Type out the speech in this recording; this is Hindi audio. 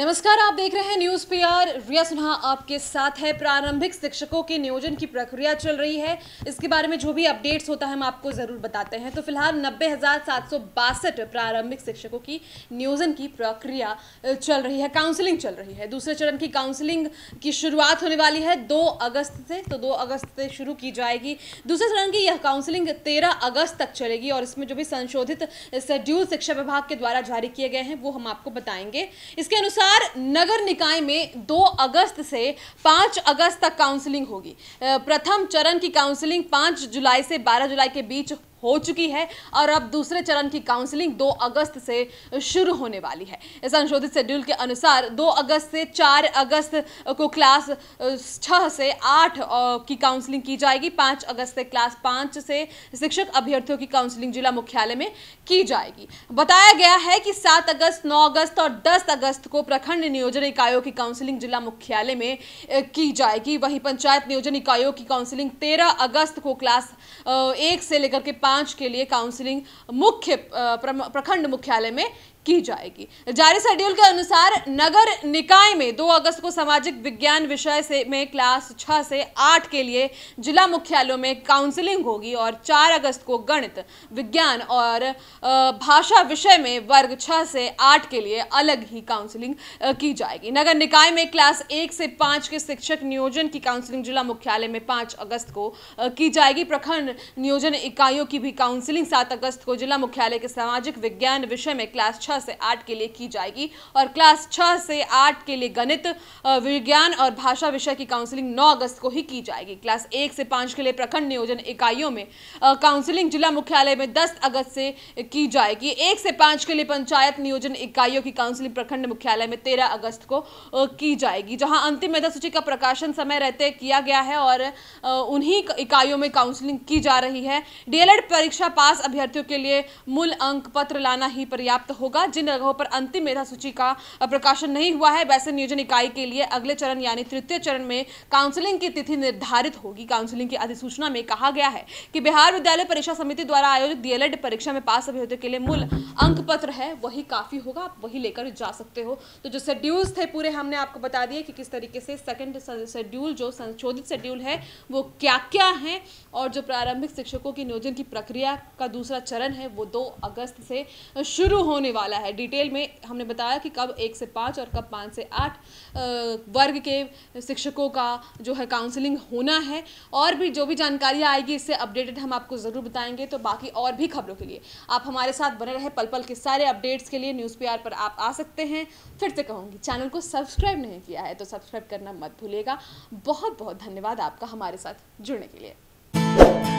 नमस्कार आप देख रहे हैं न्यूज आर रिया सिन्हा आपके साथ है प्रारंभिक शिक्षकों के नियोजन की प्रक्रिया चल रही है इसके बारे में जो भी अपडेट्स होता है हम आपको जरूर बताते हैं तो फिलहाल नब्बे प्रारंभिक शिक्षकों की नियोजन की प्रक्रिया चल रही है काउंसलिंग चल रही है दूसरे चरण की काउंसलिंग की शुरुआत होने वाली है दो अगस्त से तो दो अगस्त से शुरू की जाएगी दूसरे चरण की यह काउंसलिंग तेरह अगस्त तक चलेगी और इसमें जो भी संशोधित शेड्यूल शिक्षा विभाग के द्वारा जारी किए गए हैं वो हम आपको बताएंगे इसके अनुसार चार नगर निकाय में 2 अगस्त से 5 अगस्त तक काउंसलिंग होगी प्रथम चरण की काउंसलिंग 5 जुलाई से 12 जुलाई के बीच हो चुकी है और अब दूसरे चरण की काउंसलिंग 2 अगस्त से शुरू होने वाली है इस संशोधित शेड्यूल के अनुसार 2 अगस्त से 4 अगस्त को क्लास 6 से 8 की काउंसलिंग की जाएगी 5 अगस्त से क्लास 5 से शिक्षक अभ्यर्थियों की काउंसलिंग जिला मुख्यालय में की जाएगी बताया गया है कि सात अगस्त नौ अगस्त और दस अगस्त को प्रखंड नियोजन इकाइयों की काउंसिलिंग जिला मुख्यालय में की जाएगी वहीं पंचायत नियोजन इकाइयों की काउंसिलिंग तेरह अगस्त को क्लास एक से लेकर के पांच के लिए काउंसलिंग मुख्य प्रखंड मुख्यालय में की जाएगी जारी शेड्यूल के अनुसार नगर निकाय में 2 अगस्त को सामाजिक विज्ञान विषय से में क्लास 6 से 8 के लिए जिला मुख्यालयों में काउंसलिंग होगी और 4 अगस्त को गणित विज्ञान और भाषा विषय में वर्ग 6 से 8 के लिए अलग ही काउंसलिंग की जाएगी नगर निकाय में क्लास एक से 5 के शिक्षक नियोजन की काउंसलिंग जिला मुख्यालय में पाँच अगस्त को की जाएगी प्रखंड नियोजन इकाइयों की भी काउंसिलिंग सात अगस्त को जिला मुख्यालय के सामाजिक विज्ञान विषय में क्लास छह से आठ के लिए की जाएगी और क्लास छह से आठ के लिए गणित विज्ञान और भाषा विषय की काउंसलिंग नौ अगस्त को ही की जाएगी क्लास एक से पांच के लिए प्रखंड नियोजन इकाइयों में काउंसलिंग जिला मुख्यालय में दस अगस्त से की जाएगी एक से पांच के लिए पंचायत नियोजन इकाइयों की काउंसलिंग प्रखंड मुख्यालय में तेरह अगस्त को की जाएगी जहां अंतिम मेधा सूची का प्रकाशन समय रहते किया गया है और उन्हीं इकाइयों में काउंसलिंग की जा रही है डीएलएड परीक्षा पास अभ्यर्थियों के लिए मूल अंक पत्र लाना ही पर्याप्त होगा होगा जिन जगहों पर अंतिम मेधा सूची का प्रकाशन नहीं हुआ है वैसे नियोजन इकाई के लिए अगले चरण यानी तृतीय चरण में काउंसिलिंग की तिथि निर्धारित होगी काउंसिलिंग की अधिसूचना में कहा गया है कि बिहार विद्यालय परीक्षा समिति द्वारा आयोजित डीएलएड परीक्षा में पास अभ्यर्थियों के लिए मूल अंक पत्र है वही काफी होगा आप वही लेकर जा सकते हो तो जो शेड्यूल्स थे पूरे हमने आपको बता दिए कि किस तरीके से सेकेंड शेड्यूल जो संशोधित शेड्यूल है वो क्या क्या है और जो प्रारंभिक शिक्षकों की नियोजन की प्रक्रिया का दूसरा चरण है वो दो अगस्त से शुरू होने वाला वाला है डिटेल में हमने बताया कि कब एक से पाँच और कब पाँच से आठ वर्ग के शिक्षकों का जो है काउंसलिंग होना है और भी जो भी जानकारियाँ आएगी इससे अपडेटेड हम आपको ज़रूर बताएंगे तो बाकी और भी खबरों के लिए आप हमारे साथ बने रहे पल पल के सारे अपडेट्स के लिए न्यूज़ पी पर आप आ सकते हैं फिर से कहूँगी चैनल को सब्सक्राइब नहीं किया है तो सब्सक्राइब करना मत भूलिएगा बहुत बहुत धन्यवाद आपका हमारे साथ जुड़ने के लिए